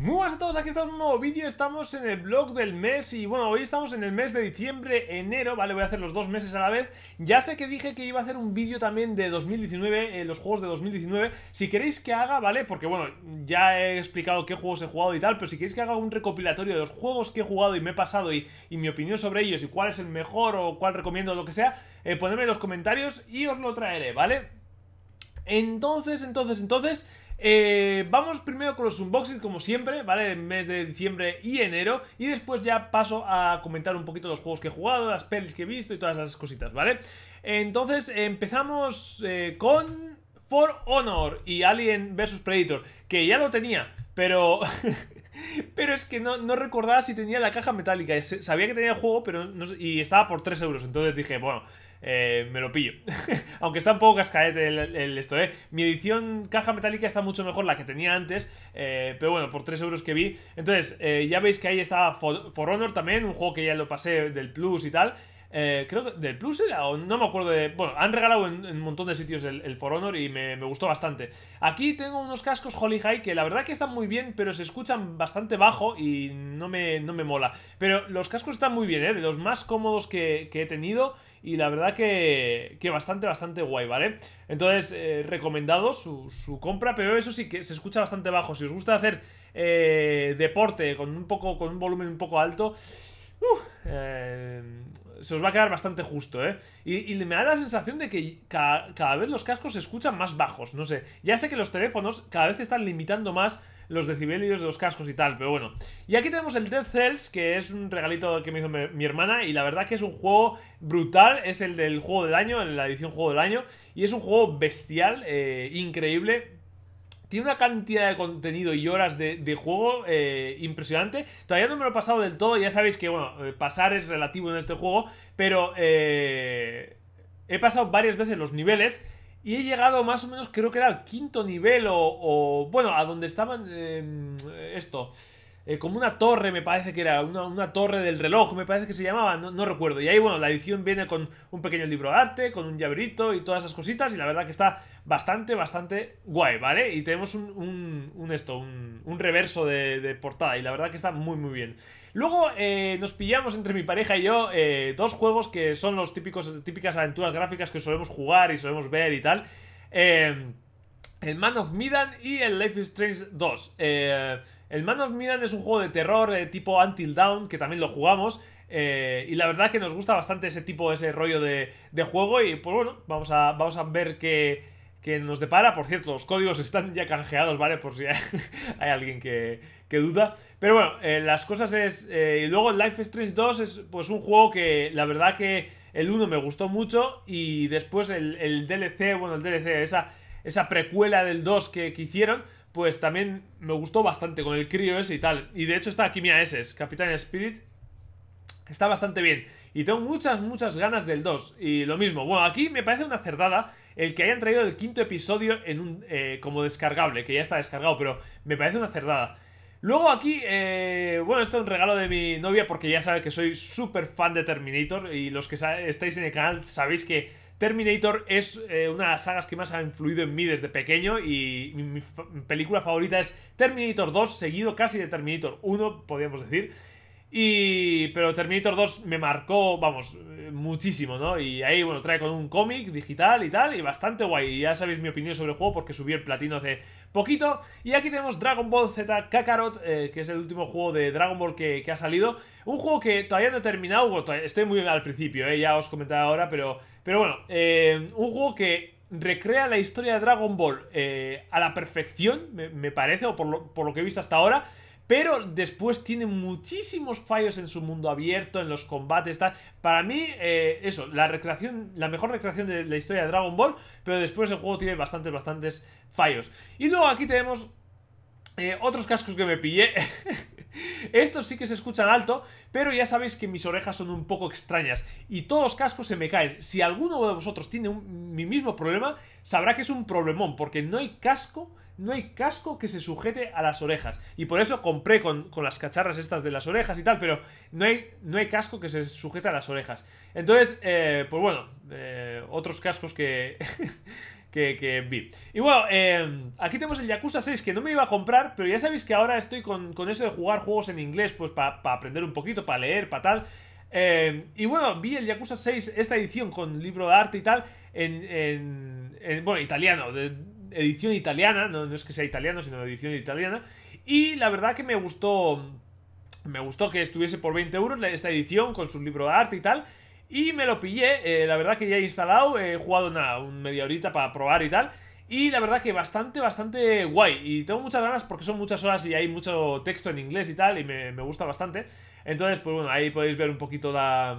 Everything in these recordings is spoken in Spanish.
Muy buenas a todos, aquí estamos en un nuevo vídeo, estamos en el blog del mes y bueno, hoy estamos en el mes de diciembre, enero, vale, voy a hacer los dos meses a la vez Ya sé que dije que iba a hacer un vídeo también de 2019, eh, los juegos de 2019 Si queréis que haga, vale, porque bueno, ya he explicado qué juegos he jugado y tal Pero si queréis que haga un recopilatorio de los juegos que he jugado y me he pasado y, mi opinión sobre ellos Y cuál es el mejor o cuál recomiendo, o lo que sea eh, Ponedme en los comentarios y os lo traeré, ¿vale? Entonces, entonces, entonces... Eh, vamos primero con los unboxings, como siempre, ¿vale? En mes de diciembre y enero. Y después ya paso a comentar un poquito los juegos que he jugado, las pelis que he visto y todas esas cositas, ¿vale? Entonces, empezamos eh, con For Honor y Alien vs Predator, que ya lo tenía, pero. pero es que no, recordaba si tenía la caja metálica. Sabía que tenía el juego pero no, y estaba por 3 euros. Entonces dije, bueno, eh, me lo pillo. Aunque está un poco el, esto, ¿eh? Mi edición caja metálica está mucho mejor la que tenía antes, eh, pero bueno, por 3 euros que vi. Entonces, eh, ya veis que ahí está For, Honor también, un juego que ya lo pasé del Plus y tal. creo que del Plus era, o no me acuerdo de... Bueno, han regalado en, un montón de sitios el, For Honor y me, gustó bastante. Aquí tengo unos cascos Holy High que la verdad que están muy bien, pero se escuchan bastante bajo y no me, no me mola. Pero los cascos están muy bien, ¿eh? De los más cómodos que he tenido y la verdad que, que bastante, bastante guay, ¿vale? Entonces, eh, recomendado su, compra, pero eso sí que se escucha bastante bajo. Si os gusta hacer eh, deporte con un, poco, con un volumen un poco alto, eh, se os va a quedar bastante justo, ¿eh? Y, me da la sensación de que cada, cada vez los cascos se escuchan más bajos, no sé. Ya sé que los teléfonos cada vez están limitando más los decibelios de los cascos y tal, pero bueno. Y aquí tenemos el Dead Cells, que es un regalito que me hizo mi, hermana y la verdad que es un juego brutal, es el del juego del año, la edición juego del año, y es un juego bestial, eh, increíble, tiene una cantidad de contenido y horas de, juego eh, impresionante. Todavía no me lo he pasado del todo, ya sabéis que, bueno, eh, pasar es relativo en este juego, pero he pasado varias veces los niveles y he llegado más o menos, creo que era al quinto nivel o, bueno, a donde estaban em, esto. Eh, como una torre, me parece que era, una, torre del reloj, me parece que se llamaba, no, recuerdo. Y ahí, bueno, la edición viene con un pequeño libro de arte, con un llaverito y todas esas cositas, y la verdad que está bastante, bastante guay, ¿vale? Y tenemos un, un, esto, un, reverso de, portada, y la verdad que está muy, muy bien. Luego eh, nos pillamos entre mi pareja y yo eh, dos juegos que son los típicos, típicas aventuras gráficas que solemos jugar y solemos ver y tal. Eh... El Man of Midan y el Life is Strange 2. Eh, el Man of Midan es un juego de terror de eh, tipo Until Dawn, que también lo jugamos. Eh, y la verdad que nos gusta bastante ese tipo, ese rollo de, juego. Y pues bueno, vamos a, vamos a ver qué, nos depara. Por cierto, los códigos están ya canjeados, ¿vale? Por si hay, alguien que, duda. Pero bueno, las cosas es... y luego el Life is Strange 2 es pues un juego que la verdad que el 1 me gustó mucho. Y después el, el DLC, bueno, el DLC, esa esa precuela del 2 que, hicieron, pues también me gustó bastante con el crío ese y tal. Y de hecho está aquí, ese es Capitán Spirit, está bastante bien. Y tengo muchas, muchas ganas del 2. Y lo mismo, bueno, aquí me parece una cerdada el que hayan traído el quinto episodio en un, eh, como descargable, que ya está descargado, pero me parece una cerdada. Luego aquí, eh, bueno, esto es un regalo de mi novia porque ya sabe que soy súper fan de Terminator y los que estáis en el canal sabéis que Terminator es eh, una de las sagas que más ha influido en mí desde pequeño y mi, película favorita es Terminator 2, seguido casi de Terminator 1, podríamos decir. Y, pero Terminator 2 me marcó, vamos, eh, muchísimo, ¿no? Y ahí, bueno, trae con un cómic digital y tal, y bastante guay. Y ya sabéis mi opinión sobre el juego porque subí el platino hace poquito. Y aquí tenemos Dragon Ball Z Kakarot, eh, que es el último juego de Dragon Ball que, ha salido. Un juego que todavía no he terminado, estoy muy al principio, eh, ya os comentaba ahora, pero pero bueno, eh, un juego que recrea la historia de Dragon Ball eh, a la perfección, me, parece, o por lo, que he visto hasta ahora. Pero después tiene muchísimos fallos en su mundo abierto, en los combates, tal. Para mí, eh, eso, la recreación, la mejor recreación de la historia de Dragon Ball, pero después el juego tiene bastantes, bastantes fallos. Y luego aquí tenemos otros cascos que me pillé. Estos sí que se escuchan alto, pero ya sabéis que mis orejas son un poco extrañas y todos los cascos se me caen. Si alguno de vosotros tiene un, mi mismo problema, sabrá que es un problemón, porque no hay casco no hay casco que se sujete a las orejas. Y por eso compré con, las cacharras estas de las orejas y tal, pero no hay, no hay casco que se sujete a las orejas. Entonces, eh, pues bueno, eh, otros cascos que que, vi. Y bueno, em, aquí tenemos el Yakuza 6 que no me iba a comprar, pero ya sabéis que ahora estoy con, eso de jugar juegos en inglés, pues para aprender un poquito, para leer, para tal. Em, y bueno, vi el Yakuza 6, esta edición con libro de arte y tal, en, en, bueno, italiano, de, edición italiana, no, no, es que sea italiano, sino edición italiana. Y la verdad que me gustó, me gustó que estuviese por 20 euros esta edición con su libro de arte y tal. Y me lo pillé, eh, la verdad que ya he instalado, he jugado nada, un media horita para probar y tal. Y la verdad que bastante, bastante guay. Y tengo muchas ganas porque son muchas horas y hay mucho texto en inglés y tal, y me, gusta bastante. Entonces, pues bueno, ahí podéis ver un poquito la...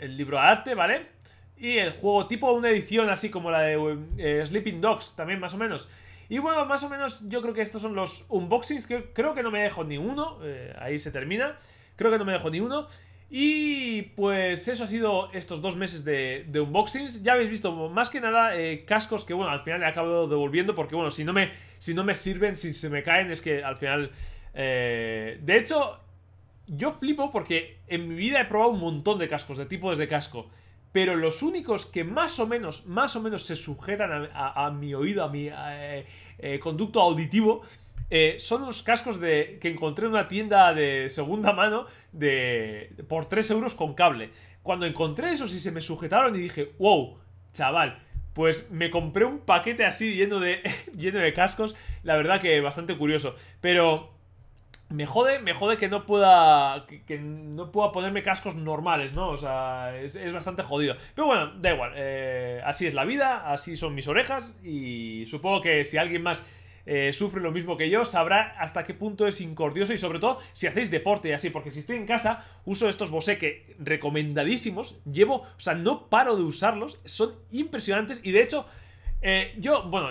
el libro de arte, ¿vale? Y el juego, tipo una edición así como la de eh, Sleeping Dogs, también más o menos. Y bueno, más o menos yo creo que estos son los unboxings, que creo que no me dejo ni uno, eh, ahí se termina, creo que no me dejo ni uno. Y pues eso ha sido estos dos meses de, unboxings. Ya habéis visto, más que nada, eh, cascos que bueno, al final he acabado devolviendo porque bueno, si no me, si no me sirven, si se me caen, es que al final... Eh, de hecho, yo flipo porque en mi vida he probado un montón de cascos, de tipos de casco. Pero los únicos que más o menos, más o menos se sujetan a, mi oído, a mi eh, conducto auditivo, eh, son unos cascos de, que encontré en una tienda de segunda mano de, por 3 euros con cable. Cuando encontré esos y se me sujetaron y dije, wow, chaval, pues me compré un paquete así lleno de, de cascos. La verdad que bastante curioso. Pero me jode, me jode que no pueda. Que, no pueda ponerme cascos normales, ¿no? O sea, es, bastante jodido. Pero bueno, da igual. Eh, así es la vida, así son mis orejas. Y supongo que si alguien más eh, sufre lo mismo que yo, sabrá hasta qué punto es incordioso y sobre todo si hacéis deporte y así, porque si estoy en casa, uso estos que recomendadísimos, llevo, o sea, no paro de usarlos, son impresionantes y de hecho, eh, yo, bueno,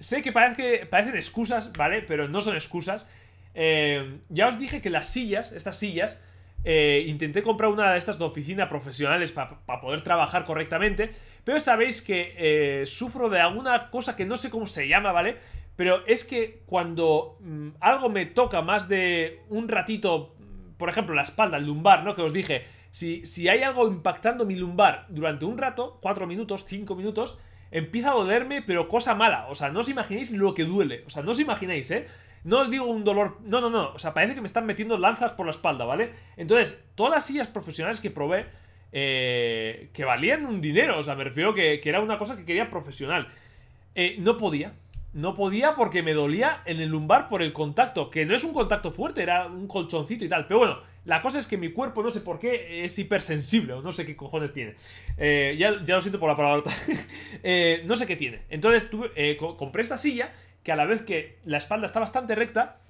sé que parecen excusas, ¿vale? Pero no son excusas. Eh, ya os dije que las sillas, estas sillas, eh, intenté comprar una de estas de oficina profesionales para poder trabajar correctamente, pero sabéis que eh, sufro de alguna cosa que no sé cómo se llama, ¿vale? Pero es que cuando mm, algo me toca más de un ratito, mm, por ejemplo, la espalda, el lumbar, ¿no? Que os dije, si, si hay algo impactando mi lumbar durante un rato, 4 minutos, 5 minutos, empieza a dolerme, pero cosa mala. O sea, no os imaginéis lo que duele. O sea, no os imagináis, ¿eh? No os digo un dolor. No, no, no. O sea, parece que me están metiendo lanzas por la espalda, ¿vale? Entonces, todas las sillas profesionales que probé. Eh, que valían un dinero. O sea, me refiero que, era una cosa que quería profesional. Eh, no podía. No podía porque me dolía en el lumbar por el contacto, que no es un contacto fuerte, era un colchoncito y tal. Pero bueno, la cosa es que mi cuerpo, no sé por qué, es hipersensible, o no sé qué cojones tiene. Eh, ya, ya, lo siento por la palabra. eh, no sé qué tiene. Entonces tuve, eh, compré esta silla que a la vez que la espalda está bastante recta,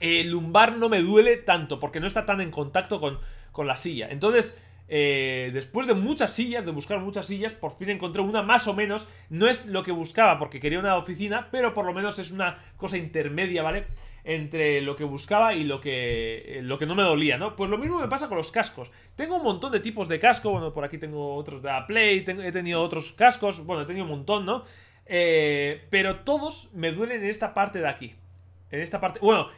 el lumbar no me duele tanto porque no está tan en contacto con, la silla. Entonces, eh, después de muchas sillas, de buscar muchas sillas, por fin encontré una más o menos. No es lo que buscaba porque quería una oficina, pero por lo menos es una cosa intermedia, ¿vale? Entre lo que buscaba y lo que, eh, lo que no me dolía, ¿no? Pues lo mismo me pasa con los cascos. Tengo un montón de tipos de casco. Bueno, por aquí tengo otros de Play, he tenido otros cascos. Bueno, he tenido un montón, ¿no? Eh, pero todos me duelen en esta parte de aquí. En esta parte. Bueno,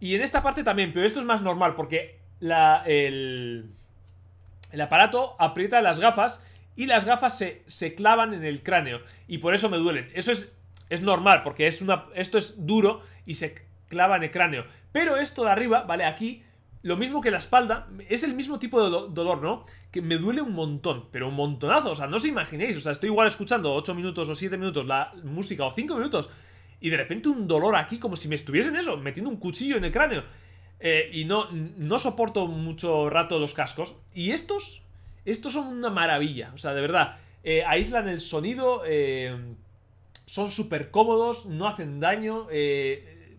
y en esta parte también, pero esto es más normal porque el, aparato aprieta las gafas y las gafas se, clavan en el cráneo y por eso me duelen. Eso es, normal porque es esto es duro y se clava en el cráneo. Pero esto de arriba, ¿vale? Aquí lo mismo que la espalda, es el mismo tipo de dolor, ¿no? Que me duele un montón, pero un montonazo, o sea, no os imaginéis, o sea, estoy igual escuchando 8 minutos o 7 minutos la música o 5 minutos y de repente un dolor aquí como si me estuviesen eso, metiendo un cuchillo en el cráneo. Eh, y no, no soporto mucho rato los cascos. Y estos, estos son una maravilla, o sea, de verdad, eh, aíslan el sonido, eh, son súper cómodos, no hacen daño, el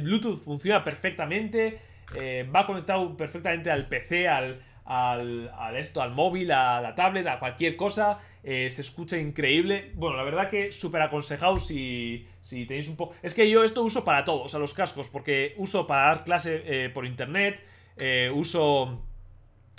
Bluetooth funciona perfectamente. Eh, va conectado perfectamente al PC, al, al, esto, al móvil, a la tablet, a cualquier cosa. Eh, se escucha increíble. Bueno, la verdad que súper aconsejado si, si tenéis un poco... Es que yo esto uso para todos a los cascos, porque uso para dar clase eh, por internet, uso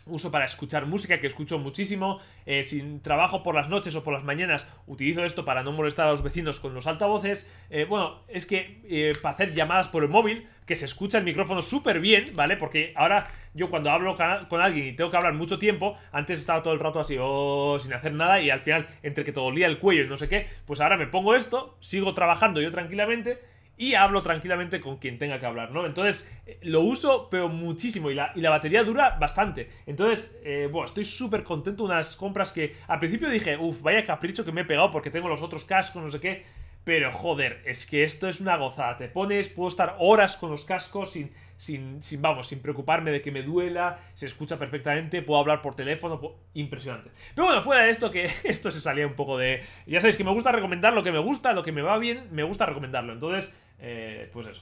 uso para escuchar música, que escucho muchísimo. Eh, sin trabajo por las noches o por las mañanas, utilizo esto para no molestar a los vecinos con los altavoces. Eh, bueno, es que eh, para hacer llamadas por el móvil, que se escucha el micrófono súper bien, ¿vale? Porque ahora yo cuando hablo con alguien y tengo que hablar mucho tiempo, antes estaba todo el rato así, oh, sin hacer nada, y al final, entre que todo olía el cuello y no sé qué, pues ahora me pongo esto, sigo trabajando yo tranquilamente y hablo tranquilamente con quien tenga que hablar, ¿no? Entonces, eh, lo uso, pero muchísimo, y la, y la batería dura bastante. Entonces, eh, bueno, estoy súper contento, unas compras que al principio dije, uff, vaya capricho que me he pegado porque tengo los otros cascos, no sé qué, pero joder, es que esto es una gozada, te pones, puedo estar horas con los cascos sin... Sin, sin, vamos, sin preocuparme de que me duela, se escucha perfectamente, puedo hablar por teléfono, impresionante. Pero bueno, fuera de esto, que esto se salía un poco de... Ya sabéis que me gusta recomendar lo que me gusta, lo que me va bien, me gusta recomendarlo. Entonces, eh, pues eso.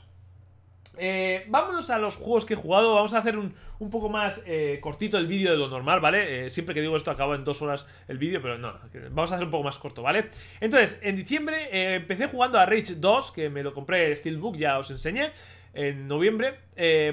Eh, vámonos a los juegos que he jugado. Vamos a hacer un, poco más eh, cortito el vídeo de lo normal, ¿vale? siempre que digo esto acaba en dos horas el vídeo, pero no, vamos a hacer un poco más corto, ¿vale? Entonces, en diciembre empecé jugando a Rage 2, que me lo compré Steelbook, ya os enseñé en noviembre,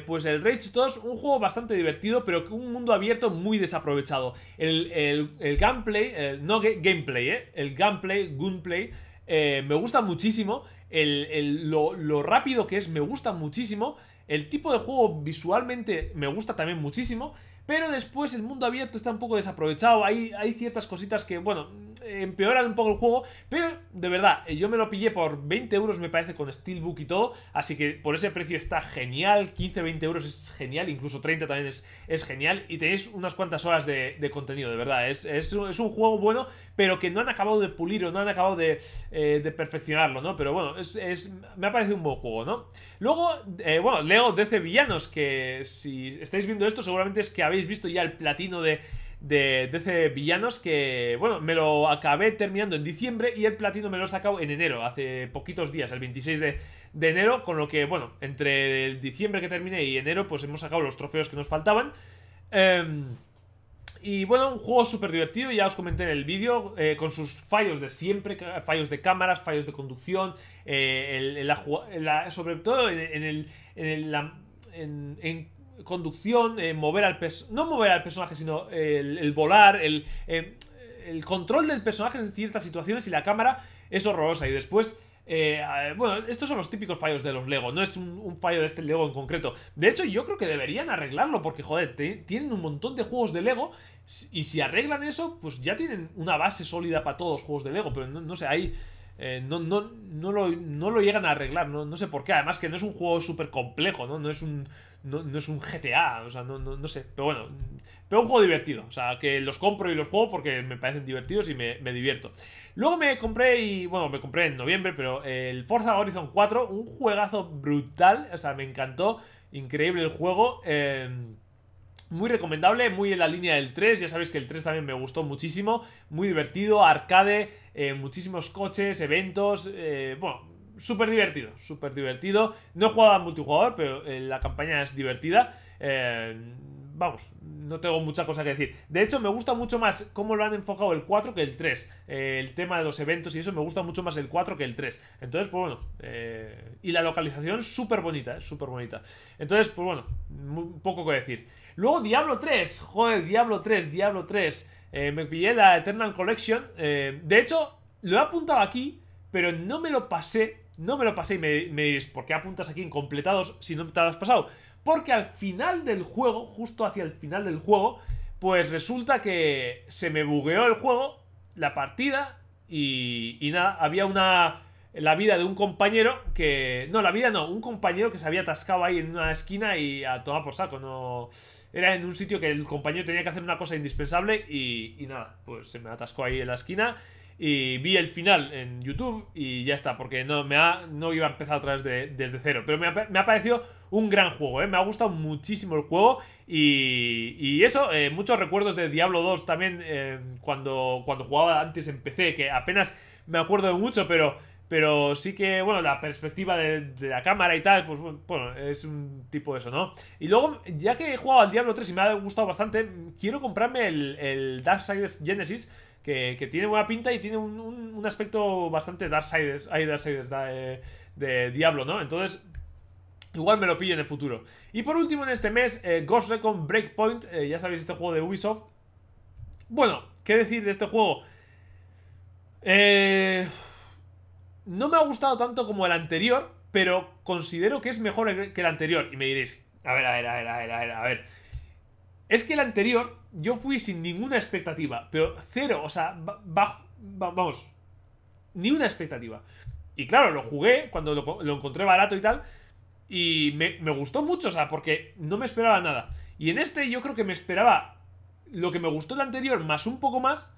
pues el Rage 2, un juego bastante divertido, pero un mundo abierto muy desaprovechado. El, gameplay, no gameplay, eh, el gameplay, gunplay, me gusta muchísimo el, lo rápido que es me gusta muchísimo. El tipo de juego visualmente me gusta también muchísimo. Pero después el mundo abierto está un poco desaprovechado. Hay, hay ciertas cositas que, bueno, empeoran un poco el juego. Pero, de verdad, eh, yo me lo pillé por 20 euros, me parece, con Steelbook y todo. Así que por ese precio está genial. 15, 20 euros es genial. Incluso 30 también es, genial. Y tenéis unas cuantas horas de, contenido, de verdad. Es, es, un juego bueno, pero que no han acabado de pulir o no han acabado de, eh, perfeccionarlo, ¿no? Pero bueno, es, me ha parecido un buen juego, ¿no? Luego, eh, bueno, leo de villanos, que si estáis viendo esto seguramente es que habéis habéis visto ya el platino de, de DC Villanos que, bueno, me lo acabé terminando en diciembre y el platino me lo he sacado en enero, hace poquitos días, el 26 de, enero, con lo que, bueno, entre el diciembre que terminé y enero, pues hemos sacado los trofeos que nos faltaban. Em, y bueno, un juego súper divertido, ya os comenté en el vídeo, eh, con sus fallos de siempre, fallos de cámaras, fallos de conducción, eh, el, sobre todo en, el, en, el, conducción, eh, mover al no mover al personaje, sino el, volar, el, eh, el, control del personaje en ciertas situaciones y la cámara es horrorosa. Y después, eh, bueno, estos son los típicos fallos de los Lego, no es un, fallo de este Lego en concreto. De hecho, yo creo que deberían arreglarlo porque, joder, tienen un montón de juegos de Lego y si arreglan eso, pues ya tienen una base sólida para todos los juegos de Lego, pero no, sé, ahí no, no, no, lo, no, lo, llegan a arreglar, no, sé por qué. Además que no es un juego súper complejo, ¿no? No es un, no, es un GTA, o sea, no, no, no, sé. Pero bueno, pero un juego divertido. O sea, que los compro y los juego porque me parecen divertidos y me, divierto. Luego me compré, y bueno, me compré en noviembre, pero el Forza Horizon 4, un juegazo brutal. O sea, me encantó, increíble el juego. Eh, muy recomendable, muy en la línea del 3, ya sabéis que el 3 también me gustó muchísimo, muy divertido, arcade, eh, muchísimos coches, eventos, eh, bueno, súper divertido, súper divertido. No he jugado a multijugador, pero eh, la campaña es divertida. Eh, vamos, no tengo mucha cosa que decir. De hecho, me gusta mucho más cómo lo han enfocado el 4 que el 3. Eh, el tema de los eventos y eso, me gusta mucho más el 4 que el 3. Entonces, pues bueno. y la localización súper bonita, súper bonita. Entonces, pues bueno, poco que decir. Luego Diablo 3, joder, Diablo 3, Diablo 3. me pillé la Eternal Collection. de hecho, lo he apuntado aquí, pero no me lo pasé no me lo pasé y me, me diréis, ¿por qué apuntas aquí en completados si no te lo has pasado? Porque al final del juego, justo hacia el final del juego, pues resulta que se me bugueó el juego, la partida, y, nada, había una... La vida de un compañero que... No, la vida no, un compañero que se había atascado ahí en una esquina y a tomar por saco, no era en un sitio que el compañero tenía que hacer una cosa indispensable y, y, nada, pues se me atascó ahí en la esquina y vi el final en YouTube y ya está, porque no, me ha, iba a empezar otra vez de, desde cero. Pero me ha, parecido un gran juego, ¿eh? me ha gustado muchísimo el juego. Y, y eso, eh, muchos recuerdos de Diablo 2 también eh, cuando, cuando jugaba antes en PC, que apenas me acuerdo de mucho, pero pero sí que, bueno, la perspectiva de, la cámara y tal, pues bueno, es un tipo de eso, ¿no? Y luego, ya que he jugado al Diablo 3 y me ha gustado bastante, quiero comprarme el, el Darksiders Genesis que, tiene buena pinta y tiene un, aspecto bastante Darksiders, hay Darksiders de, eh, de Diablo, ¿no? Entonces, Igual me lo pillo en el futuro. Y por último, en este mes, eh, Ghost Recon Breakpoint. Eh, ya sabéis, este juego de Ubisoft. Bueno, ¿qué decir de este juego? Eh, no me ha gustado tanto como el anterior, pero considero que es mejor que el anterior. Y me diréis, a ver, a ver, a ver, a ver, a ver. Es que el anterior yo fui sin ninguna expectativa, pero cero, o sea, bajo, vamos, ni una expectativa. Y claro, lo jugué cuando lo, encontré barato y tal, y me, gustó mucho, o sea, porque no me esperaba nada. Y en este yo creo que me esperaba lo que me gustó el anterior, más un poco más,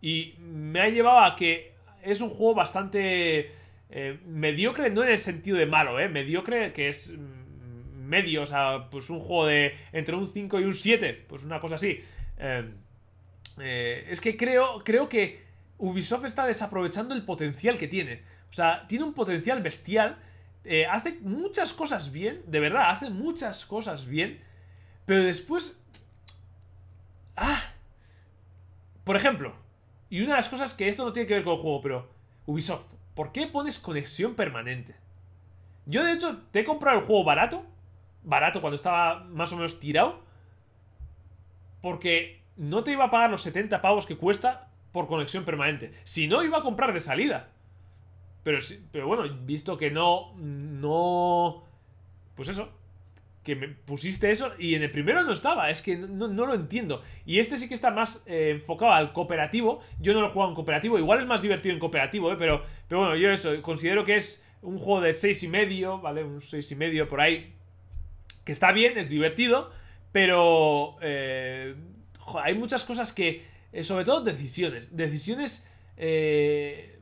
y me ha llevado a que es un juego bastante eh, mediocre, no en el sentido de malo, ¿eh? Mediocre que es mm, medio, o sea, pues un juego de entre un 5 y un 7, pues una cosa así. Em, eh, es que creo, creo que Ubisoft está desaprovechando el potencial que tiene. O sea, tiene un potencial bestial, eh, hace muchas cosas bien, de verdad, hace muchas cosas bien, pero después... Ah. Por ejemplo, y una de las cosas que esto no tiene que ver con el juego, pero Ubisoft, ¿por qué pones conexión permanente? Yo de hecho te he comprado el juego barato barato, cuando estaba más o menos tirado, porque no te iba a pagar los 70 pavos que cuesta por conexión permanente. Si no, iba a comprar de salida. Pero, pero bueno, visto que no, no... Pues eso, que me pusiste eso y en el primero no estaba, es que no, lo entiendo. Y este sí que está más eh, enfocado al cooperativo, yo no lo juego en cooperativo, igual es más divertido en cooperativo, eh, pero, pero bueno, yo eso, considero que es un juego de seis y medio, ¿vale? Un seis y medio por ahí, que está bien, es divertido, pero eh, hay muchas cosas que, eh, sobre todo decisiones, decisiones eh,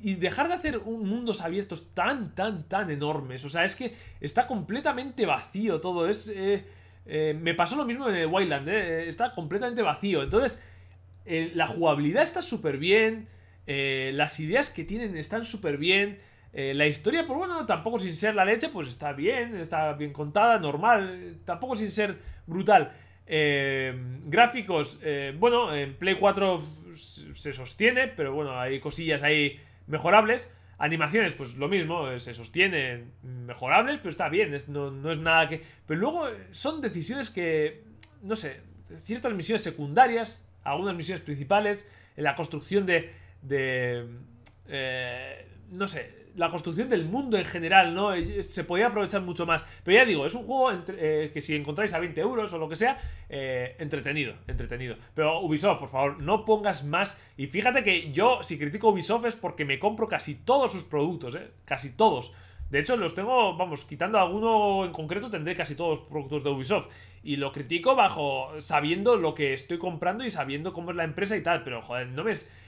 y dejar de hacer un mundos abiertos tan, tan, tan enormes. O sea, es que está completamente vacío todo. Es me pasó lo mismo en Wildland, está completamente vacío. Entonces, la jugabilidad está súper bien, las ideas que tienen están súper bien. Eh, la historia, pues bueno, tampoco sin ser la leche, pues está bien, está bien contada, normal, tampoco sin ser brutal. Em, gráficos, eh, bueno, en Play 4 se sostiene, pero bueno, hay cosillas ahí mejorables. Animaciones, pues lo mismo, eh, se sostienen mejorables, pero está bien, no, no es nada que... Pero luego son decisiones que, no sé, ciertas misiones secundarias, algunas misiones principales, en la construcción de... de no sé, la construcción del mundo en general, ¿no? Eh, eh, se podía aprovechar mucho más. Pero ya digo, es un juego entre, eh, que si encontráis a 20 euros o lo que sea, entretenido, entretenido. Pero Ubisoft, por favor, no pongas más. Y fíjate que yo, si critico Ubisoft, es porque me compro casi todos sus productos, ¿eh? Casi todos. De hecho, los tengo, vamos, quitando alguno en concreto, tendré casi todos los productos de Ubisoft. Y lo critico bajo, sabiendo lo que estoy comprando y sabiendo cómo es la empresa y tal. Pero, joder, no ves... Me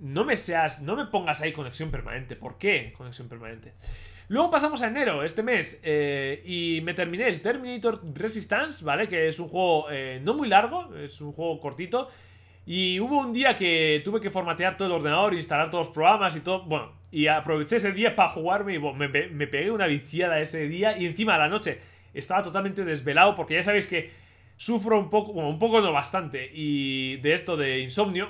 no me seas, no me pongas ahí conexión permanente. ¿Por qué conexión permanente? Luego pasamos a enero, este mes, eh, y me terminé el Terminator Resistance, ¿vale? Que es un juego eh, no muy largo, es un juego cortito. Y hubo un día que tuve que formatear todo el ordenador, instalar todos los programas y todo. Bueno, y aproveché ese día para jugarme y me, pegué una viciada ese día. Y encima a la noche estaba totalmente desvelado porque ya sabéis que sufro un poco, bueno, un poco no bastante, y de esto de insomnio.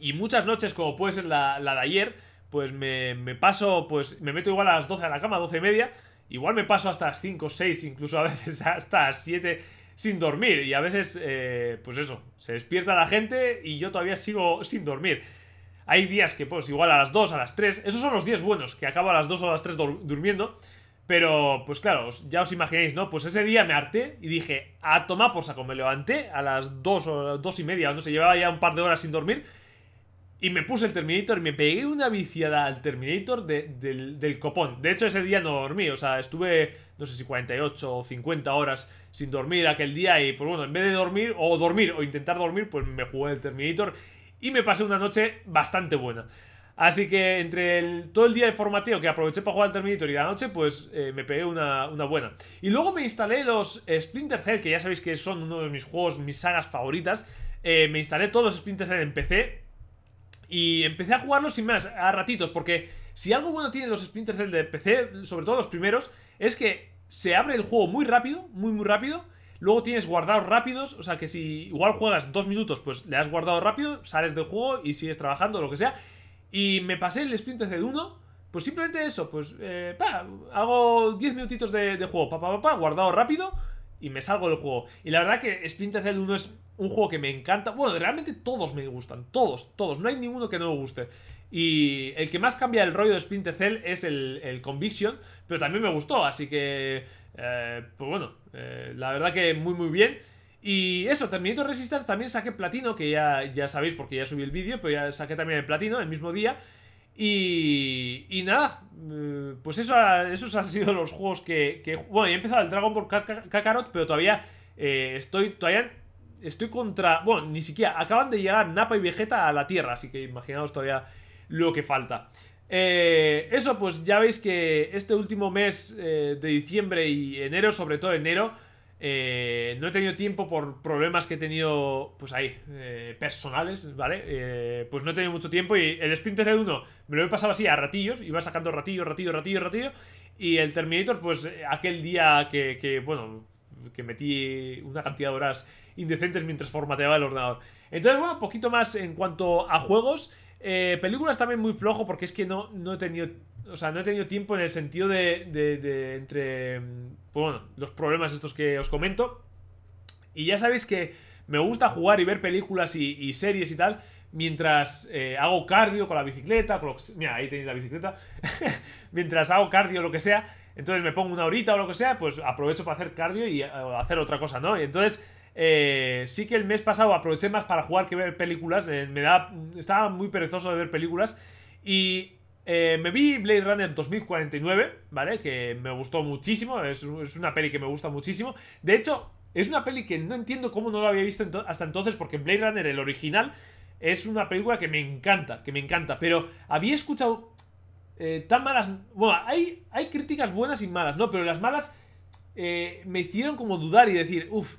Y muchas noches, como puede ser la, de ayer, pues me, me, paso, pues me meto igual a las 12 a la cama, 12 y media. Igual me paso hasta las 5, 6, incluso a veces hasta las 7 sin dormir. Y a veces, eh, pues eso, se despierta la gente y yo todavía sigo sin dormir. Hay días que, pues, igual a las 2, a las 3. Esos son los días buenos, que acabo a las 2 o a las 3 durmiendo. Pero, pues claro, ya os imagináis, ¿no? Pues ese día me harté y dije, a tomar por saco. Me levanté a las 2 o 2 y media, no se llevaba ya un par de horas sin dormir. Y me puse el Terminator y me pegué una viciada al Terminator del, copón. De hecho, ese día no dormí, o sea, estuve, no sé si 48 o 50 horas sin dormir aquel día y, pues bueno, en vez de dormir o dormir o intentar dormir, pues me jugué el Terminator y me pasé una noche bastante buena. Así que entre todo el día de formateo que aproveché para jugar al Terminator y la noche, pues eh, me pegué una, buena. Y luego me instalé los Splinter Cell, que ya sabéis que son uno de mis juegos, mis sagas favoritas. Eh, me instalé todos los Splinter Cell en PC y empecé a jugarlo sin más, a ratitos, porque si algo bueno tienen los Splinter Cell de PC, sobre todo los primeros, es que se abre el juego muy rápido, muy muy rápido. Luego tienes guardados rápidos, o sea que si igual juegas dos minutos, pues le has guardado rápido, sales del juego y sigues trabajando, lo que sea. Y me pasé el Splinter Cell 1, pues simplemente eso, pues, eh, hago 10 minutitos de, juego, pa, guardado rápido y me salgo del juego. Y la verdad que Splinter Cell 1 es un juego que me encanta. Bueno, realmente todos me gustan, todos, todos. No hay ninguno que no me guste. Y el que más cambia el rollo de Splinter Cell es el, Conviction, pero también me gustó, así que, eh, pues bueno, eh, la verdad que muy muy bien. Y eso, Terminator Resistance también saqué platino, que ya, ya sabéis porque ya subí el vídeo, pero ya saqué también el platino el mismo día. Y, y nada, eh, pues eso, esos han sido los juegos que, que... Bueno, he empezado el Dragon Ball Kakarot, pero todavía eh, estoy todavía estoy contra... Bueno, ni siquiera. Acaban de llegar Napa y Vegeta a la Tierra, así que imaginaos todavía lo que falta. Eh, eso, pues ya veis que este último mes eh, de diciembre y enero, sobre todo enero, eh, no he tenido tiempo por problemas que he tenido, pues ahí, personales, ¿vale? pues no he tenido mucho tiempo y el sprint c 1 me lo he pasado así a ratillos, iba sacando ratillo, ratillo, ratillo, ratillo. Y el Terminator, pues aquel día que, que bueno, que metí una cantidad de horas indecentes mientras formateaba el ordenador. Entonces, bueno, poquito más en cuanto a juegos. Eh, películas también muy flojo porque es que no, no he tenido... O sea, no he tenido tiempo en el sentido de, entre... Mm, pues bueno, los problemas estos que os comento. Y ya sabéis que me gusta jugar y ver películas y, series y tal mientras eh, hago cardio con la bicicleta, mira, ahí tenéis la bicicleta, mientras hago cardio o lo que sea, entonces me pongo una horita o lo que sea, pues aprovecho para hacer cardio y eh, hacer otra cosa, ¿no? Y entonces eh, sí que el mes pasado aproveché más para jugar que ver películas. Eh, me da, estaba muy perezoso de ver películas. Y eh, me vi Blade Runner 2049, ¿vale? Que me gustó muchísimo. Es, una peli que me gusta muchísimo. De hecho, es una peli que no entiendo cómo no la había visto hasta entonces, porque Blade Runner, el original, es una película que me encanta, que me encanta. Pero había escuchado tan malas. Bueno, hay, hay críticas buenas y malas, ¿no? Pero las malas me hicieron como dudar y decir, uff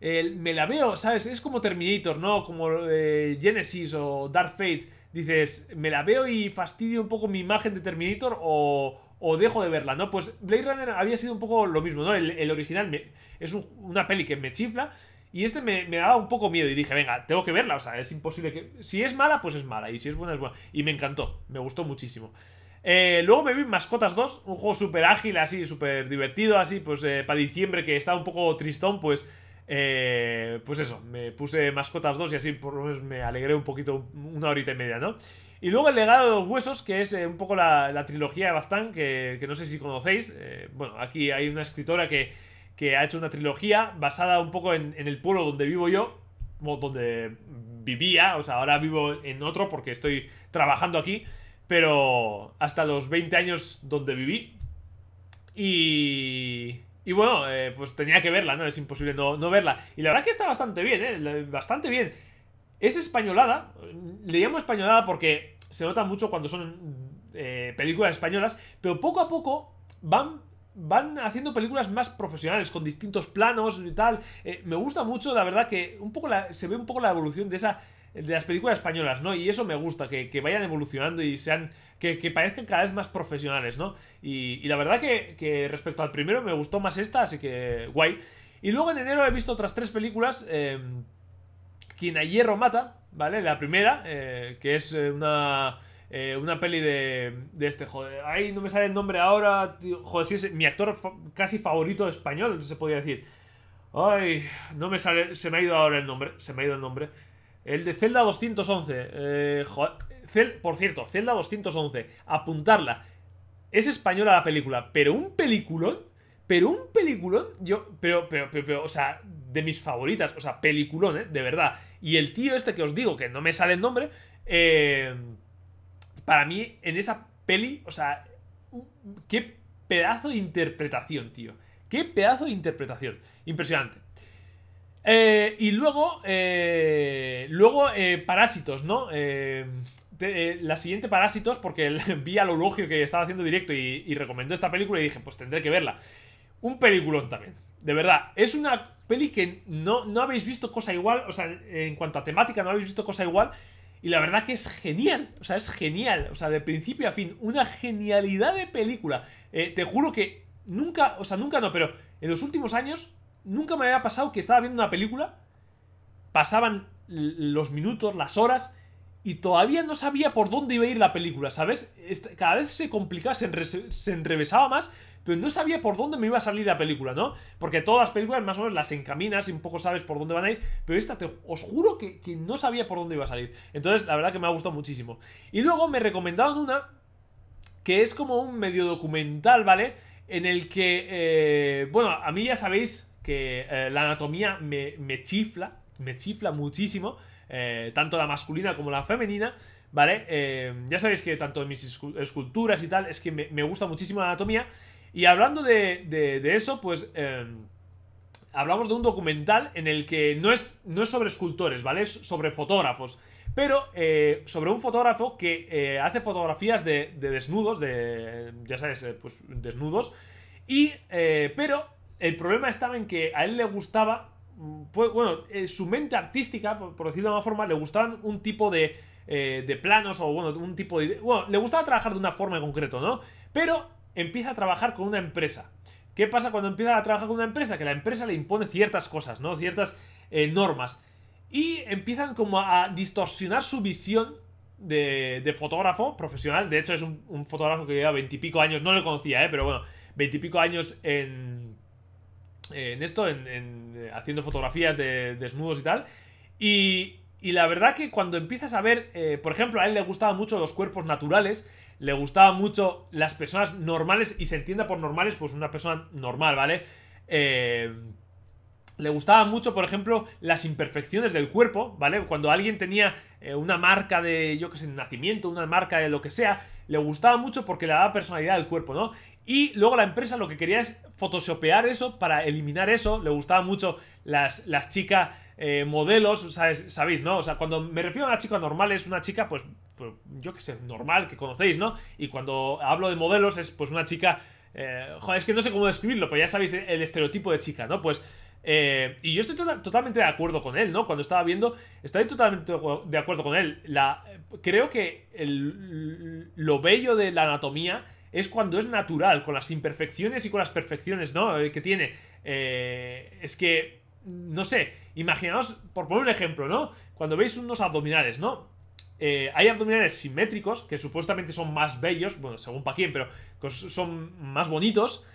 me la veo, ¿sabes? Es como Terminator, ¿no? Como eh, Genesis o Dark Fate. Dices, me la veo y fastidio un poco mi imagen de Terminator o, o dejo de verla, ¿no? Pues Blade Runner había sido un poco lo mismo, ¿no? El, original es una peli que me chifla y este me, me, daba un poco miedo y dije, venga, tengo que verla, o sea, es imposible que... Si es mala, pues es mala y si es buena, es buena. Y me encantó, me gustó muchísimo. Eh, luego me vi Mascotas 2, un juego súper ágil, así, súper divertido, así, pues eh, para diciembre que estaba un poco tristón, pues eh, pues eso, me puse mascotas 2 y así por lo menos me alegré un poquito, una horita y media, ¿no? Y luego el legado de los huesos, que es eh, un poco la, trilogía de Baztán, que, no sé si conocéis. Eh, bueno, aquí hay una escritora que, ha hecho una trilogía basada un poco en, el pueblo donde vivo yo, donde vivía, o sea, ahora vivo en otro porque estoy trabajando aquí, pero hasta los 20 años donde viví. Y... Y bueno, eh, pues tenía que verla, ¿no? Es imposible no, verla. Y la verdad que está bastante bien, ¿eh? Bastante bien. Es españolada. Le llamo españolada porque se nota mucho cuando son eh, películas españolas. Pero poco a poco van, van haciendo películas más profesionales, con distintos planos y tal. Eh, me gusta mucho, la verdad, que un poco se ve un poco la evolución de esa de las películas españolas, ¿no? Y eso me gusta, que vayan evolucionando y sean que, parezcan cada vez más profesionales, ¿no? Y, la verdad que, respecto al primero me gustó más esta, así que guay. Y luego en enero he visto otras tres películas, em, Quien a hierro mata, ¿vale? La primera, eh, que es eh, una... Eh, una peli de, de este, joder, Ay, no me sale el nombre ahora, tío, joder, sí es mi actor casi favorito español, se podría decir. Ay, no me sale, se me ha ido ahora el nombre, se me ha ido el nombre. El de Zelda 211, eh, joder, por cierto, Zelda 211, apuntarla. Es española la película, pero un peliculón, pero un peliculón, yo, pero, pero, pero, o sea, de mis favoritas, o sea, peliculón, ¿eh? de verdad. Y el tío este que os digo, que no me sale el nombre, eh, para mí en esa peli, o sea, qué pedazo de interpretación, tío. Qué pedazo de interpretación. Impresionante. Eh, y luego, eh, luego eh, Parásitos, ¿no? eh, eh, la siguiente Parásitos, porque vi al Eulogio que estaba haciendo directo y, recomendó esta película y dije, pues tendré que verla. Un peliculón también. De verdad, es una peli que no, no habéis visto cosa igual, o sea, en cuanto a temática no habéis visto cosa igual, y la verdad que es genial, o sea, es genial, o sea, de principio a fin, una genialidad de película. Eh, te juro que nunca, o sea, nunca no, pero en los últimos años nunca me había pasado que estaba viendo una película, pasaban los minutos, las horas, y todavía no sabía por dónde iba a ir la película, ¿sabes? Este, cada vez se complicaba, se, enrevesaba más, pero no sabía por dónde me iba a salir la película, ¿no? Porque todas las películas más o menos las encaminas y un poco sabes por dónde van a ir, pero esta te, os juro que, no sabía por dónde iba a salir. Entonces, la verdad que me ha gustado muchísimo. Y luego me recomendaron una que es como un medio documental, ¿vale? En el que, eh, bueno, a mí ya sabéis que eh, la anatomía me, me chifla, me chifla muchísimo. Eh, tanto la masculina como la femenina, ¿vale? Eh, ya sabéis que tanto en mis esculturas y tal, es que me, gusta muchísimo la anatomía. Y hablando de, eso, pues em, hablamos de un documental en el que no es, no es sobre escultores, ¿vale? Es sobre fotógrafos. Pero eh, sobre un fotógrafo que hace fotografías de, desnudos, de. ya sabes, pues desnudos. Y. pero el problema estaba en que a él le gustaba bueno, su mente artística, por, decirlo de alguna forma, le gustaban un tipo eh, de, planos o, bueno, un tipo de... Bueno, le gustaba trabajar de una forma en concreto, ¿no? Pero empieza a trabajar con una empresa. ¿Qué pasa cuando empieza a trabajar con una empresa? Que la empresa le impone ciertas cosas, ¿no? Ciertas eh, normas. Y empiezan como a distorsionar su visión de, fotógrafo profesional. De hecho, es un, un fotógrafo que lleva veintipico años, no le conocía, ¿eh? Pero bueno, veintipico años en eh, en esto, en, eh, haciendo fotografías de, desnudos y tal. Y, y, la verdad que cuando empiezas a ver, eh, por ejemplo, a él le gustaban mucho los cuerpos naturales, le gustaban mucho las personas normales, y se entienda por normales, pues una persona normal, ¿vale? le gustaban mucho, por ejemplo, las imperfecciones del cuerpo, ¿vale? Cuando alguien tenía una marca de, yo qué sé, nacimiento, una marca de lo que sea, le gustaba mucho porque le daba personalidad al cuerpo, ¿no? Y luego la empresa lo que quería es photoshopear eso para eliminar eso. Le gustaban mucho las, las chicas eh, modelos, ¿sabéis, no? O sea, cuando me refiero a una chica normal es una chica, pues, pues, yo qué sé, normal, que conocéis, ¿no? Y cuando hablo de modelos es pues una chica... Eh, joder, es que no sé cómo describirlo, pero ya sabéis el estereotipo de chica, ¿no? Pues... Eh, y yo estoy tota-, totalmente de acuerdo con él, ¿no? Cuando estaba viendo, estoy totalmente de acuerdo con él. La, creo que lo bello de la anatomía es cuando es natural, con las imperfecciones y con las perfecciones, ¿no? Eh, que tiene. Eh, es que, no sé, imaginaos, por poner un ejemplo, ¿no? Cuando veis unos abdominales, ¿no? Eh, hay abdominales simétricos, que supuestamente son más bellos, bueno, según para quién, pero son más bonitos.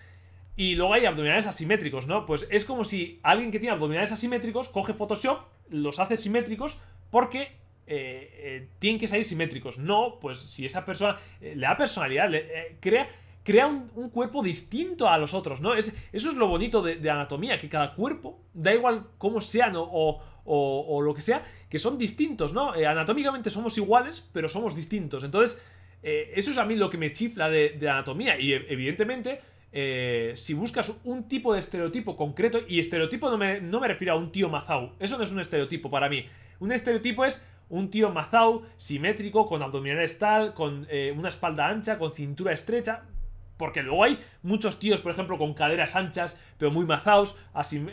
Y luego hay abdominales asimétricos, ¿no? Pues es como si alguien que tiene abdominales asimétricos coge Photoshop, los hace simétricos, porque eh, eh, tienen que salir simétricos. No, pues si esa persona eh, le da personalidad, crea, crea un, cuerpo distinto a los otros, ¿no? Es, eso es lo bonito de, anatomía, que cada cuerpo, da igual cómo sean o, o, lo que sea, que son distintos, ¿no? anatómicamente somos iguales, pero somos distintos. Entonces, eso es a mí lo que me chifla de, anatomía. Y evidentemente... si buscas un tipo de estereotipo concreto, y estereotipo no me, no me, refiero a un tío mazau, eso no es un estereotipo para mí. Un estereotipo es un tío mazao, simétrico, con abdominales tal, con eh, una espalda ancha, con cintura estrecha. Porque luego hay muchos tíos, por ejemplo, con caderas anchas, pero muy mazaos,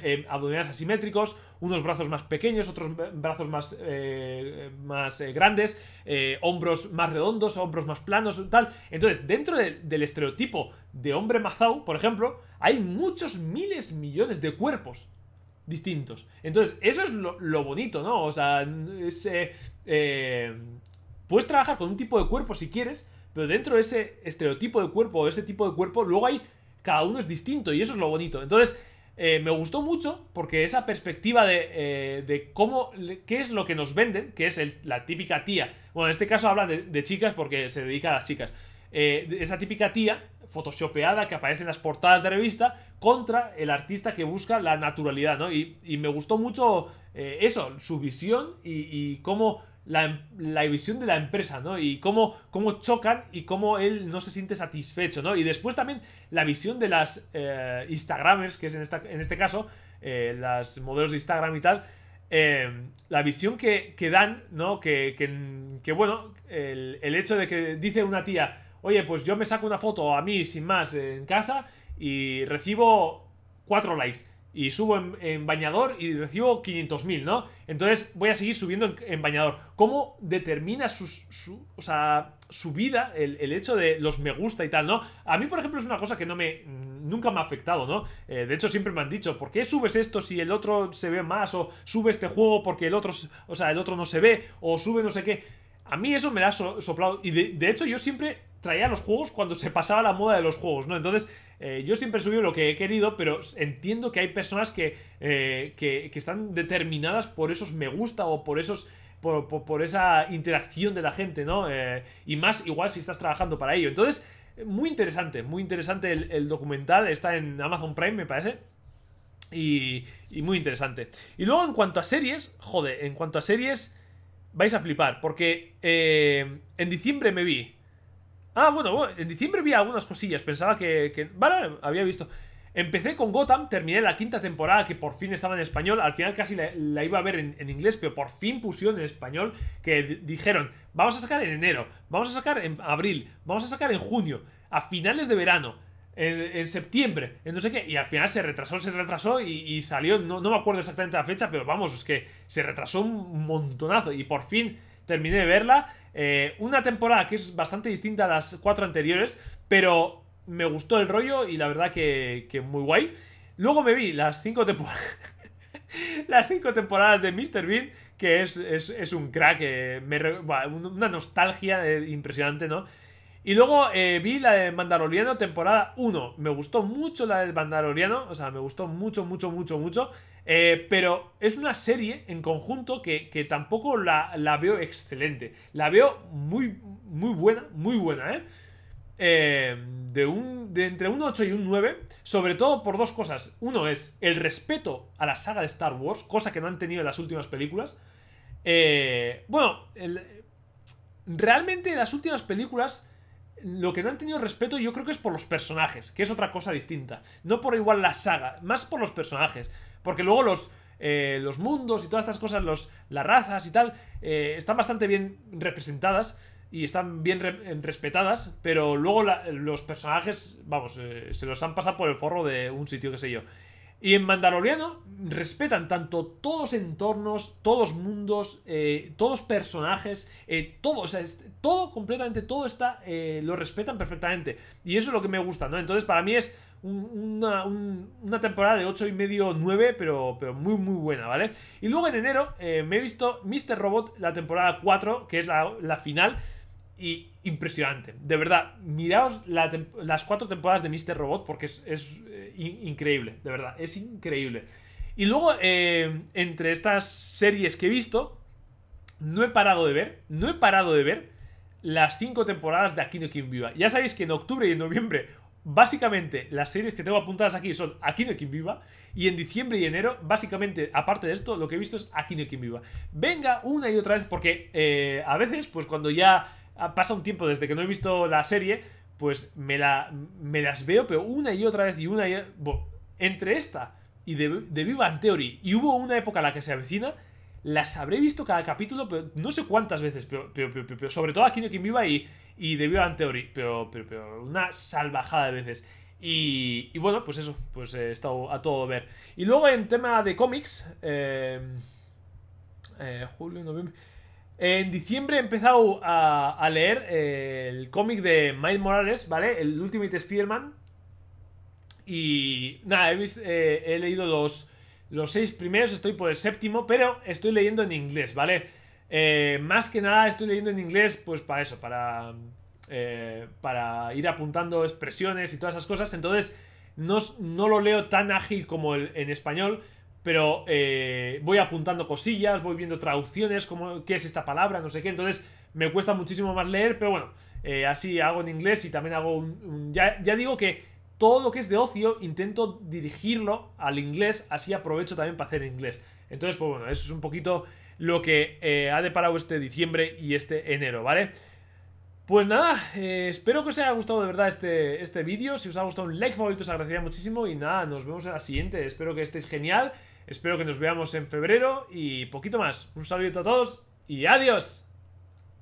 eh, abdominales asimétricos, unos brazos más pequeños, otros brazos más, eh, más grandes, hombros más redondos, hombros más planos, tal. Entonces, dentro del estereotipo de hombre mazao, por ejemplo, hay muchos miles, millones de cuerpos distintos. Entonces, eso es lo, bonito, ¿no? O sea, eh, eh, puedes trabajar con un tipo de cuerpo si quieres, pero dentro de ese estereotipo de cuerpo o ese tipo de cuerpo, luego hay, cada uno es distinto y eso es lo bonito. Entonces, eh, me gustó mucho porque esa perspectiva de, cómo, qué es lo que nos venden, que es la típica tía, bueno, en este caso habla de, chicas porque se dedica a las chicas, esa típica tía photoshopeada que aparece en las portadas de revista contra el artista que busca la naturalidad, ¿no? Y, me gustó mucho eh, eso, su visión y, cómo em, la, visión de la empresa, ¿no? Y cómo, cómo chocan y cómo él no se siente satisfecho, ¿no? Y después también la visión de las eh, Instagramers, que es en, este caso, eh, las modelos de Instagram y tal, la visión que, dan, ¿no? Que, que, bueno, el, hecho de que dice una tía, oye, pues yo me saco una foto a mí sin más en casa y recibo 4 likes. Y subo en, bañador y recibo 500.000, ¿no? Entonces voy a seguir subiendo en, bañador. ¿Cómo determina su, o sea, su vida el, hecho de los me gusta y tal, ¿no? A mí, por ejemplo, es una cosa que no me, nunca me ha afectado, ¿no? Eh, de hecho, siempre me han dicho, ¿por qué subes esto si el otro se ve más? O sube este juego porque el otro, o sea, el otro no se ve, o sube no sé qué. A mí eso me da soplado. Y de hecho, yo siempre traía los juegos cuando se pasaba la moda de los juegos, ¿no? Entonces, eh, yo siempre he subido lo que he querido, pero entiendo que hay personas que, eh, que, están determinadas por esos me gusta o por esos... Por, esa interacción de la gente, ¿no? Eh, y más igual si estás trabajando para ello. Entonces, muy interesante, muy interesante el, documental. Está en Amazon Prime, me parece. Y, y, muy interesante. Y luego en cuanto a series, joder, en cuanto a series, vais a flipar. Porque en diciembre me vi Ah, bueno, en diciembre vi algunas cosillas. Pensaba que, Vale, había visto. Empecé con Gotham, terminé la quinta temporada que por fin estaba en español. Al final casi la, iba a ver en, inglés, pero por fin pusieron en español que dijeron, vamos a sacar en enero, vamos a sacar en abril, vamos a sacar en junio, a finales de verano, en, septiembre, en no sé qué. Y al final se retrasó, se retrasó y, salió, no, no, me acuerdo exactamente la fecha, pero vamos, es que se retrasó un montonazo y por fin terminé de verla. Eh, una temporada que es bastante distinta a las cuatro anteriores, pero me gustó el rollo y la verdad que, muy guay. Luego me vi las cinco temporadas. las temporadas de Mr. Bean, que es, un crack, eh, una nostalgia eh, impresionante, ¿no? Y luego eh, vi la de Mandaloriano temporada 1. Me gustó mucho la de Mandaloriano. O sea, me gustó mucho, mucho, mucho, mucho. Eh, pero es una serie en conjunto que, tampoco la, veo excelente. La veo muy, muy buena, muy buena, ¿eh? eh de, un, de entre un 8 y un 9, sobre todo por dos cosas. Uno es el respeto a la saga de Star Wars, cosa que no han tenido en las últimas películas. bueno, realmente las últimas películas lo que no han tenido respeto yo creo que es por los personajes, que es otra cosa distinta. No por igual la saga, más por los personajes. Porque luego los, eh, los mundos y todas estas cosas, los, las razas y tal, eh, están bastante bien representadas y están bien respetadas, pero luego los personajes, vamos, eh, se los han pasado por el forro de un sitio, que sé yo. Y en Mandaloriano respetan tanto todos entornos, todos mundos, eh, todos personajes, eh, todo, o sea, todo, completamente todo está, eh, lo respetan perfectamente. Y eso es lo que me gusta, ¿no? Entonces para mí es una, temporada de 8 y medio, 9, pero, pero muy, muy buena, ¿vale? Y luego en enero me he visto Mr. Robot, la temporada 4, que es la, la final impresionante. De verdad, miraos las cuatro temporadas de Mr. Robot porque es, eh, increíble, de verdad, es increíble. Y luego, eh, entre estas series que he visto, no he parado de ver, no he parado de ver las cinco temporadas de no Quien Viva. Ya sabéis que en octubre y en noviembre, básicamente, las series que tengo apuntadas aquí son no Quien Viva. Y en diciembre y enero, básicamente, aparte de esto, lo que he visto es Aquino Quien Viva. Venga una y otra vez, porque eh, a veces, pues cuando ya pasa un tiempo desde que no he visto la serie, pues me, la, me las veo, pero una y otra vez y una y... Bueno, entre esta y de, Viva en Theory y hubo una época en la que se avecina, las habré visto cada capítulo, pero no sé cuántas veces, pero, sobre todo aquí en Quien Viva y, y de Viva en Theory, pero, pero, una salvajada de veces. Y, bueno, pues eso, pues he estado a todo ver. Y luego en tema de cómics, eh, eh, julio, noviembre... En diciembre he empezado a, leer eh, el cómic de Miles Morales, ¿vale? El Ultimate Spider-Man. Y nada, he, eh, leído los, seis primeros, estoy por el séptimo, pero estoy leyendo en inglés, ¿vale? Eh, más que nada estoy leyendo en inglés, pues para eso, para, para ir apuntando expresiones y todas esas cosas. Entonces, no, no lo leo tan ágil como en español, pero eh, voy apuntando cosillas, voy viendo traducciones, como, qué es esta palabra, no sé qué. Entonces me cuesta muchísimo más leer, pero bueno, eh, así hago en inglés y también hago un... ya, digo que todo lo que es de ocio intento dirigirlo al inglés, así aprovecho también para hacer inglés. Entonces, pues bueno, eso es un poquito lo que eh, ha deparado este diciembre y este enero, ¿vale? Pues nada, espero que os haya gustado de verdad este, este vídeo. Si os ha gustado un like favorito, os agradecería muchísimo. Y nada, nos vemos en la siguiente. Espero que estéis genial. Espero que nos veamos en febrero y poquito más. Un saludo a todos y adiós.